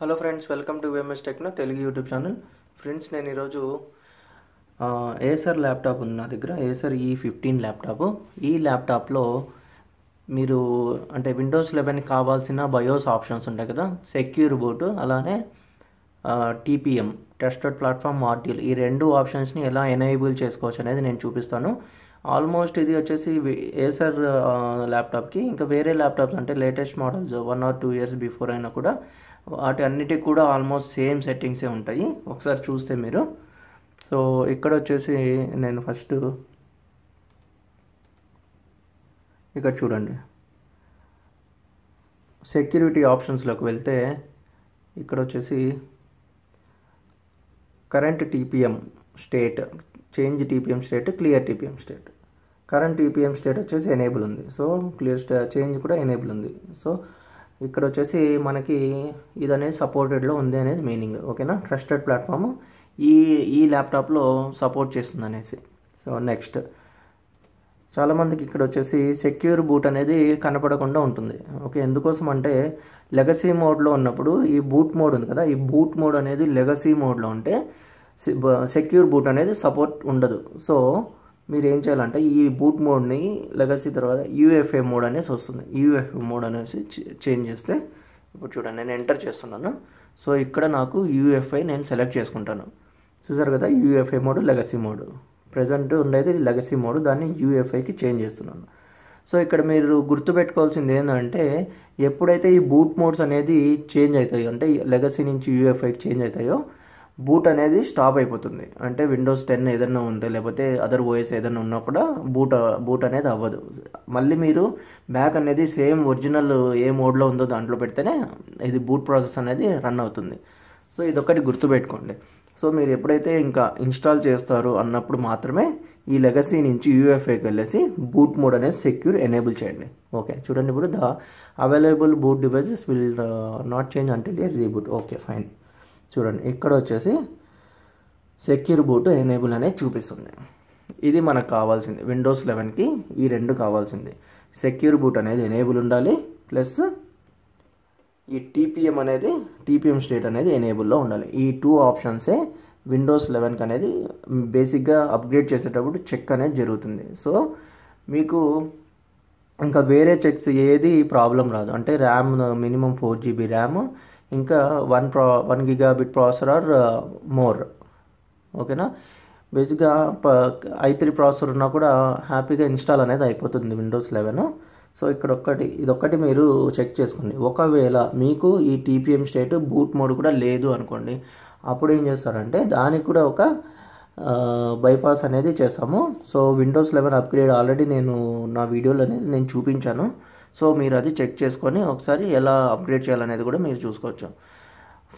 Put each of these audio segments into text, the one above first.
hello friends welcome to VMS techno Telugu YouTube channel friends నేను ఈరోజు Acer laptop ఉంది నా దగ్గర ఏసర్ ఈ ఫిఫ్టీన్ ల్యాప్టాప్ ఈ ల్యాప్టాప్లో మీరు అంటే విండోస్ లెవెన్ కావాల్సిన బయోస్ ఆప్షన్స్ ఉంటాయి కదా సెక్యూర్ బూట్ అలానే టీపీఎం టెస్టెడ్ ప్లాట్ఫామ్ మాడ్యూల్ ఈ రెండు ఆప్షన్స్ని ఎలా ఎనేబుల్ చేసుకోవచ్చు అనేది నేను చూపిస్తాను ఆల్మోస్ట్ ఇది వచ్చేసి ఏసర్ ల్యాప్టాప్కి ఇంకా వేరే ల్యాప్టాప్స్ అంటే latest models one or two years before అయినా కూడా వాటి అన్నిటికి కూడా ఆల్మోస్ట్ సేమ్ సెట్టింగ్సే ఉంటాయి ఒకసారి చూస్తే మీరు సో ఇక్కడ వచ్చేసి నేను ఫస్ట్ ఇక్కడ చూడండి సెక్యూరిటీ ఆప్షన్స్లోకి వెళ్తే ఇక్కడ వచ్చేసి current TPM state change TPM state clear TPM state current TPM state వచ్చేసి ఎనేబుల్ ఉంది సో క్లియర్ స్టే చేంజ్ కూడా ఎనేబుల్ ఉంది సో ఇక్కడ వచ్చేసి మనకి ఇది అనేది సపోర్టెడ్లో ఉంది అనేది మీనింగ్ ఓకేనా ట్రస్టెడ్ ప్లాట్ఫామ్ ఈ ఈ ల్యాప్టాప్లో సపోర్ట్ చేస్తుంది అనేసి సో నెక్స్ట్ చాలామందికి ఇక్కడ వచ్చేసి సెక్యూర్ బూట్ అనేది కనపడకుండా ఉంటుంది ఓకే ఎందుకోసం అంటే లెగసీ మోడ్లో ఉన్నప్పుడు ఈ బూట్ మోడ్ ఉంది కదా ఈ బూట్ మోడ్ అనేది లెగసీ మోడ్లో ఉంటే సెక్యూర్ బూట్ అనేది సపోర్ట్ ఉండదు సో మీరు ఏం చేయాలంటే ఈ బూట్ మోడ్ని లెగసీ తర్వాత యూఎఫ్ఏ మోడ్ అనేసి వస్తుంది యూఎఫ్ఏ మోడ్ అనేసి చేంజ్ చేస్తే ఇప్పుడు చూడండి నేను ఎంటర్ చేస్తున్నాను సో ఇక్కడ నాకు యూఎఫ్ఐ నేను సెలెక్ట్ చేసుకుంటాను చూసారు కదా UEFI mode legacy mode present ఉండేది లెగసీ మోడ్ దాన్ని యూఎఫ్ఐకి చేంజ్ చేస్తున్నాను సో ఇక్కడ మీరు గుర్తుపెట్టుకోవాల్సింది ఏంటంటే ఎప్పుడైతే ఈ బూట్ మోడ్స్ అనేది చేంజ్ అవుతాయో అంటే లెగసీ నుంచి యూఎఫ్ఐకి చేంజ్ అవుతాయో బూట్ అనేది స్టాప్ అయిపోతుంది అంటే విండోస్ టెన్ ఏదైనా ఉంటే లేకపోతే అదర్ ఓఎస్ ఏదైనా ఉన్నా కూడా బూట్ బూట్ అనేది అవ్వదు మళ్ళీ మీరు బ్యాక్ అనేది సేమ్ ఒరిజినల్ ఏ మోడ్లో ఉందో దాంట్లో పెడితేనే ఇది బూట్ ప్రాసెస్ అనేది రన్ అవుతుంది సో ఇది ఒకటి గుర్తుపెట్టుకోండి సో మీరు ఎప్పుడైతే ఇంకా ఇన్స్టాల్ చేస్తారో అన్నప్పుడు మాత్రమే ఈ లెగసీ నుంచి యూఎఫ్ఐకి వెళ్ళేసి బూట్ మోడ్ అనేది సెక్యూర్ ఎనేబుల్ చేయండి ఓకే చూడండి ఇప్పుడు the available boot devices will not change అంటే రీబూట్ ఓకే ఫైన్ చూడండి ఇక్కడ వచ్చేసి సెక్యూర్ బూట్ ఎనేబుల్ అనేది చూపిస్తుంది ఇది మనకు కావాల్సింది విండోస్ లెవెన్కి ఈ రెండు కావాల్సింది సెక్యూర్ బూట్ అనేది ఎనేబుల్ ఉండాలి ప్లస్ ఈ టీపీఎం అనేది టీపీఎం స్టేట్ అనేది ఎనేబుల్లో ఉండాలి ఈ టూ ఆప్షన్సే విండోస్ లెవెన్కి అనేది బేసిక్గా అప్గ్రేడ్ చేసేటప్పుడు చెక్ అనేది జరుగుతుంది సో మీకు ఇంకా వేరే చెక్స్ ఏది ప్రాబ్లం రాదు అంటే RAM minimum four GB RAM ఇంకా వన్ ప్రా one gigabit processor or more ఓకేనా బేసిక్గా ఐ త్రీ ప్రాసెసర్ ఉన్నా కూడా హ్యాపీగా ఇన్స్టాల్ అనేది అయిపోతుంది విండోస్ లెవెన్ సో ఇక్కడ ఒక్కటి ఇదొక్కటి మీరు చెక్ చేసుకోండి ఒకవేళ మీకు ఈ టీపీఎం స్టేట్ బూట్ మోడ్ కూడా లేదు అనుకోండి అప్పుడు ఏం చేస్తారంటే దానికి కూడా ఒక బైపాస్ అనేది చేసాము so Windows eleven upgrade already నేను నా వీడియోలో అనేది నేను చూపించాను సో మీరు అది చెక్ చేసుకొని ఒకసారి ఎలా అప్గ్రేడ్ చేయాలనేది కూడా మీరు చూసుకోవచ్చు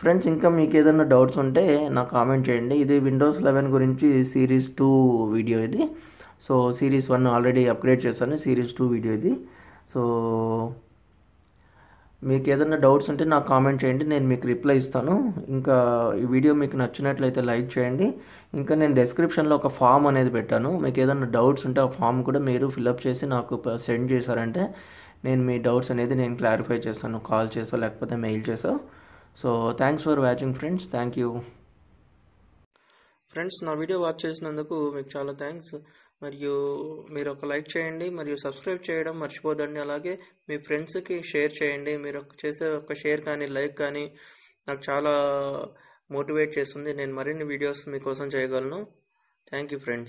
ఫ్రెండ్స్ ఇంకా మీకు ఏదైనా డౌట్స్ ఉంటే నాకు కామెంట్ చేయండి ఇది విండోస్ లెవెన్ గురించి సిరీస్ టూ వీడియో ఇది so series one already upgrade చేశాను సిరీస్ టూ వీడియో ఇది సో మీకు ఏదైనా డౌట్స్ ఉంటే నాకు కామెంట్ చేయండి నేను మీకు రిప్లై ఇస్తాను ఇంకా ఈ వీడియో మీకు నచ్చినట్లయితే లైక్ చేయండి ఇంకా నేను డిస్క్రిప్షన్లో ఒక ఫామ్ అనేది పెట్టాను మీకు ఏదైనా డౌట్స్ ఉంటే ఆ ఫామ్ కూడా మీరు ఫిలప్ చేసి నాకు సెండ్ చేశారంటే నేను మీ డౌట్స్ అనేది నేను క్లారిఫై చేస్తాను కాల్ చేసో లేకపోతే మెయిల్ చేసో so thanks for watching friends thank you friends నా వీడియో వాచ్ చేసినందుకు మీకు చాలా థ్యాంక్స్ మరియు మీరు ఒక లైక్ చేయండి మరియు సబ్స్క్రైబ్ చేయడం మర్చిపోదండి అలాగే మీ ఫ్రెండ్స్కి షేర్ చేయండి మీరు చేసే ఒక షేర్ కానీ లైక్ కానీ నాకు చాలా మోటివేట్ చేస్తుంది నేను మరిన్ని వీడియోస్ మీకోసం చేయగలను థ్యాంక్ యూ ఫ్రెండ్స్